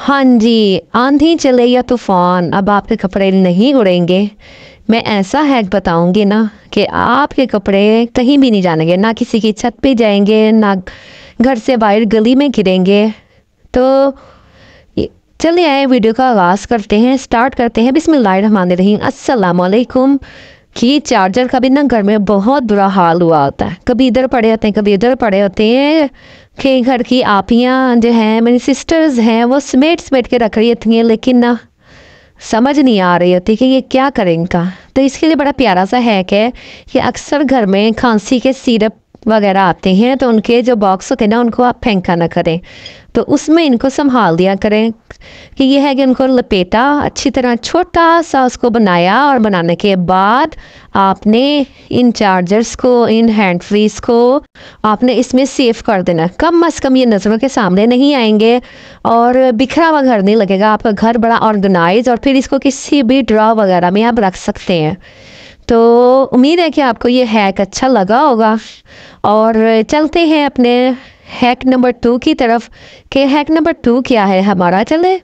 हाँ जी आंधी चले या तूफान अब आपके कपड़े नहीं उड़ेंगे मैं ऐसा हैक बताऊंगी ना कि आपके कपड़े कहीं भी नहीं जानेंगे ना किसी की छत पे जाएंगे ना घर से बाहर गली में गिरेंगे तो चलिए आए वीडियो का आगाज़ करते हैं स्टार्ट करते हैं रही असलकुम कि चार्जर का भी ना घर में बहुत बुरा हाल हुआ होता है कभी इधर पड़े होते हैं कभी इधर पड़े होते हैं के घर की आपियाँ जो हैं मेरी सिस्टर्स हैं वो समेट समेट के रख रही थी लेकिन ना समझ नहीं आ रही होती कि ये क्या करें इनका तो इसके लिए बड़ा प्यारा सा हैक है कि अक्सर घर में खांसी के सिरप वगैरह आते हैं तो उनके जो बॉक्स होते हैं ना उनको आप फेंका ना करें तो उसमें इनको संभाल दिया करें कि यह है कि उनको लपेटा अच्छी तरह छोटा सा उसको बनाया और बनाने के बाद आपने इन चार्जर्स को इन हैंड फ्रीज को आपने इसमें सेव कर देना कम अज़ कम ये नज़रों के सामने नहीं आएंगे और बिखरा हुआ घर नहीं लगेगा आपका घर बड़ा ऑर्गेनाइज और फिर इसको किसी भी ड्रॉ वगैरह में आप रख सकते हैं तो उम्मीद है कि आपको ये हैक अच्छा लगा होगा और चलते हैं अपने हैक नंबर टू की तरफ कि हैक नंबर टू क्या है हमारा चले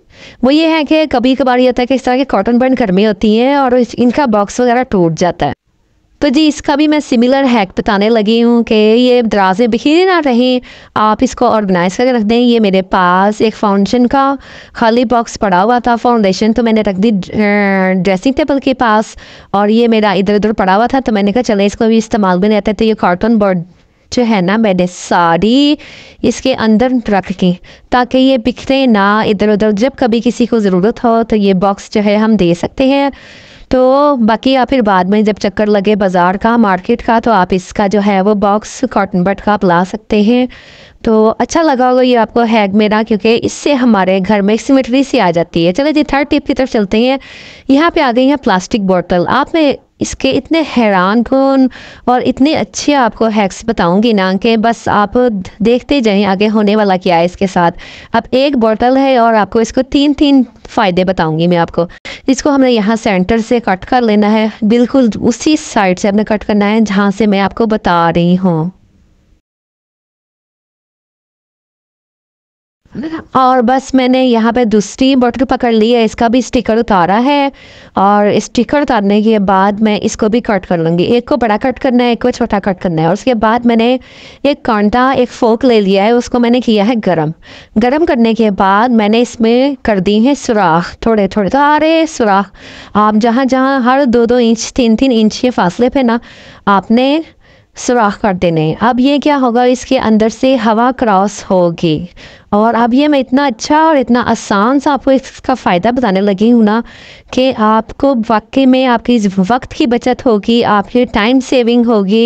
वो ये है कि कभी कभार ये होता है कि इस तरह के कॉटन बर्न गर्मी होती हैं और इनका बॉक्स वगैरह टूट जाता है तो जी इसका भी मैं सिमिलर हैक बताने लगी हूँ कि ये दराजें बिखरे ना रहें आप इसको ऑर्गेनाइज़ करके रख दें ये मेरे पास एक फाउंडेशन का खाली बॉक्स पड़ा हुआ था फाउंडेशन तो मैंने रख दी ड्रेसिंग टेबल के पास और ये मेरा इधर उधर पड़ा हुआ था तो मैंने कहा चले इसको भी इस्तेमाल भी रहता तो ये कार्टून बोर्ड जो है ना मैंने सारी इसके अंदर रख के ताकि ये बिखरे ना इधर उधर जब कभी किसी को ज़रूरत हो तो ये बॉक्स जो है हम दे सकते हैं तो बाकी या फिर बाद में जब चक्कर लगे बाज़ार का मार्केट का तो आप इसका जो है वो बॉक्स कॉटन बट का आप ला सकते हैं तो अच्छा लगा होगा ये आपको हैग मेरा क्योंकि इससे हमारे घर में सिमेट्री सी आ जाती है चलो जी थर्ड टिप की तरफ चलते हैं यहाँ पे आ गई है प्लास्टिक बोतल में इसके इतने हैरान कन और इतने अच्छे आपको हैक्स बताऊंगी ना कि बस आप देखते जाएं आगे होने वाला क्या है इसके साथ अब एक बोतल है और आपको इसको तीन तीन फ़ायदे बताऊंगी मैं आपको इसको हमने यहाँ सेंटर से कट कर लेना है बिल्कुल उसी साइड से हमने कट करना है जहाँ से मैं आपको बता रही हूँ और बस मैंने यहाँ पे दूसरी बॉटल पकड़ ली है इसका भी स्टिकर उतारा है और स्टिकर उतारने के बाद मैं इसको भी कट कर लूँगी एक को बड़ा कट करना है एक को छोटा कट करना है और उसके बाद मैंने एक कांटा एक फोक ले लिया है उसको मैंने किया है गरम गरम करने के बाद मैंने इसमें कर दी है सुराख थोड़े थोड़े सारे सुराख आप जहाँ जहाँ हर दो दो इंच तीन तीन इंच के फासले पर ना आपने सुराख कर देने अब ये क्या होगा इसके अंदर से हवा क्रॉस होगी और अब ये मैं इतना अच्छा और इतना आसान सा आपको इसका फ़ायदा बताने लगी हूँ ना कि आपको वाकई में आपकी वक्त की बचत होगी आपकी टाइम सेविंग होगी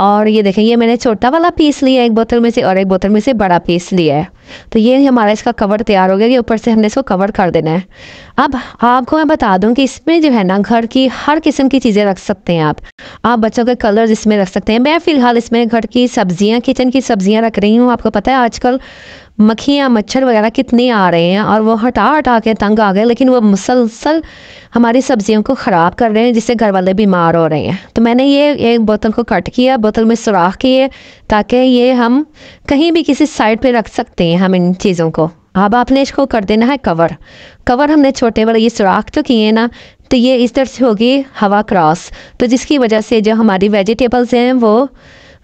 और ये देखें ये मैंने छोटा वाला पीस लिया एक बोतल में से और एक बोतल में से बड़ा पीस लिया है तो ये हमारा इसका कवर तैयार हो गया कि ऊपर से हमने इसको कवर कर देना है अब आपको मैं बता दूं कि इसमें जो है ना घर की हर किस्म की चीज़ें रख सकते हैं आप आप बच्चों के कलर्स इसमें रख सकते हैं मैं फ़िलहाल इसमें घर की सब्ज़ियाँ किचन की सब्ज़ियाँ रख रही हूँ आपको पता है आजकल मक्खियाँ मच्छर वगैरह कितने आ रहे हैं और वो हटा हटा के तंग आ गए लेकिन वो मुसलसल हमारी सब्जियों को ख़राब कर रहे हैं जिससे घर वाले बीमार हो रहे हैं तो मैंने ये एक बोतल को कट किया बोतल में सुराख किए ताकि ये हम कहीं भी किसी साइड पे रख सकते हैं हम इन चीज़ों को अब आपने इसको कर देना है कवर कवर हमने छोटे वाले ये सुराख तो किए ना तो ये इस तरह से होगी हवा क्रॉस तो जिसकी वजह से जो हमारी वेजिटेबल्स हैं वो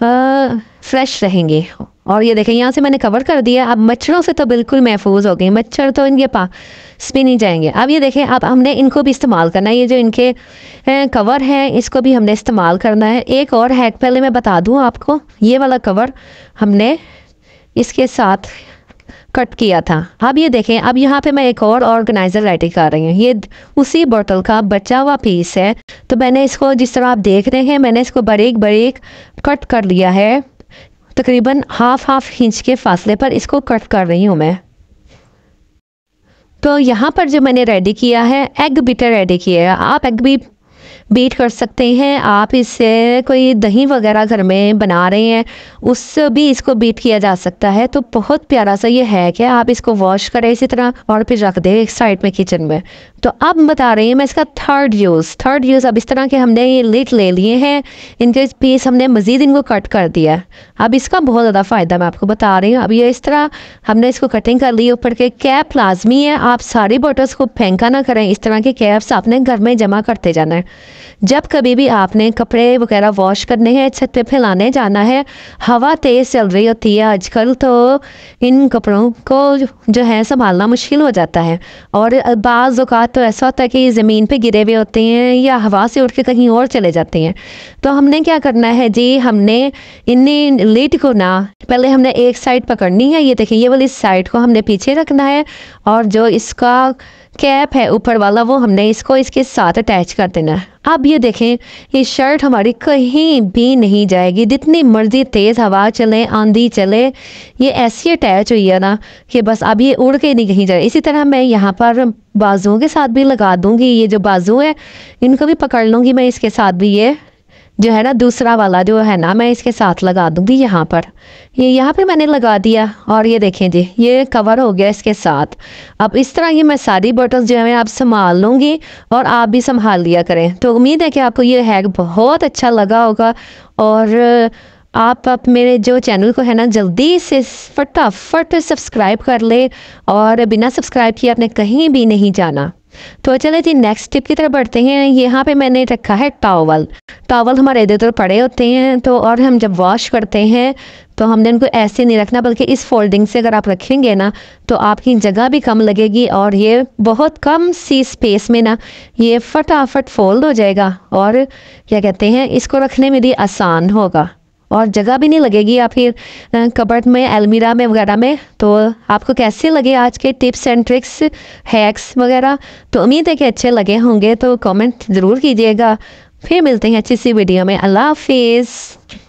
फ्रेश रहेंगे और ये देखें यहाँ से मैंने कवर कर दिया अब मच्छरों से तो बिल्कुल महफूज हो गए मच्छर तो इनके पास भी नहीं जाएंगे अब ये देखें अब हमने इनको भी इस्तेमाल करना है ये जो इनके कवर है इसको भी हमने इस्तेमाल करना है एक और हैक पहले मैं बता दूँ आपको ये वाला कवर हमने इसके साथ कट किया था अब ये देखें अब यहाँ पे मैं एक और ऑर्गेनाइजर राइटिंग कर रही हूँ ये उसी बोतल का बचा हुआ पीस है तो मैंने इसको जिस तरह आप देख रहे हैं मैंने इसको बारीक बारीक कट कर लिया है तकरीबन हाफ हाफ इंच के फासले पर इसको कट कर रही हूँ मैं तो यहाँ पर जो मैंने रेडी किया है एग बीटर रेडी किया है आप एग भी बीट कर सकते हैं आप इससे कोई दही वगैरह घर में बना रहे हैं उससे भी इसको बीट किया जा सकता है तो बहुत प्यारा सा ये है कि आप इसको वॉश करें इसी तरह और फिर रख दें एक साइड में किचन में तो अब बता रही हैं मैं इसका थर्ड यूज़ थर्ड यूज़ अब इस तरह के हमने ये लिट ले लिए हैं इनके पीस हमने मज़ीद इनको कट कर दिया है अब इसका बहुत ज़्यादा फ़ायदा मैं आपको बता रही हूँ अब ये इस तरह हमने इसको कटिंग कर ली ऊपर के कैप लाजमी है आप सारी बोटल्स को फेंका ना करें इस तरह के कैप्स आपने घर में जमा करते जाना है जब कभी भी आपने कपड़े वगैरह वॉश करने हैं छत पर फैलाने जाना है हवा तेज़ चल रही होती है आजकल तो इन कपड़ों को जो है संभालना मुश्किल हो जाता है और बाज़ात तो ऐसा होता है कि ये ज़मीन पे गिरे हुए होते हैं या हवा से उठ के कहीं और चले जाते हैं तो हमने क्या करना है जी हमने इन्हें लिट को ना पहले हमने एक साइड पकड़नी है ये देखिए ये वाली साइड को हमने पीछे रखना है और जो इसका कैप है ऊपर वाला वो हमने इसको इसके साथ अटैच कर देना है अब ये देखें ये शर्ट हमारी कहीं भी नहीं जाएगी जितनी मर्जी तेज़ हवा चले आंधी चले ये ऐसी अटैच हुई है ना कि बस अब ये उड़ के नहीं कहीं जाए इसी तरह मैं यहाँ पर बाजुओं के साथ भी लगा दूँगी ये जो बाजू है इनको भी पकड़ लूँगी मैं इसके साथ भी ये जो है ना दूसरा वाला जो है ना मैं इसके साथ लगा दूंगी यहाँ पर ये यहाँ पर मैंने लगा दिया और ये देखें जी ये कवर हो गया इसके साथ अब इस तरह ये मैं सारी बॉटल्स जो है आप संभाल लूँगी और आप भी संभाल लिया करें तो उम्मीद है कि आपको ये हैक बहुत अच्छा लगा होगा और आप आप मेरे जो चैनल को है ना जल्दी से फटाफट सब्सक्राइब कर ले और बिना सब्सक्राइब किए आपने कहीं भी नहीं जाना तो चले जी नेक्स्ट टिप की तरफ बढ़ते हैं यहाँ पे मैंने रखा है टावल टावल हमारे इधर उधर पड़े होते हैं तो और हम जब वॉश करते हैं तो हमने उनको ऐसे नहीं रखना बल्कि इस फोल्डिंग से अगर आप रखेंगे ना तो आपकी जगह भी कम लगेगी और ये बहुत कम सी स्पेस में ना ये फटाफट फोल्ड हो जाएगा और क्या कहते हैं इसको रखने में भी आसान होगा और जगह भी नहीं लगेगी या फिर कबर्ड में अलमीरा में वगैरह में तो आपको कैसे लगे आज के टिप्स एंड ट्रिक्स हैक्स वगैरह तो उम्मीद है कि अच्छे लगे होंगे तो कमेंट ज़रूर कीजिएगा फिर मिलते हैं अच्छी सी वीडियो में अल्लाह हाफिज़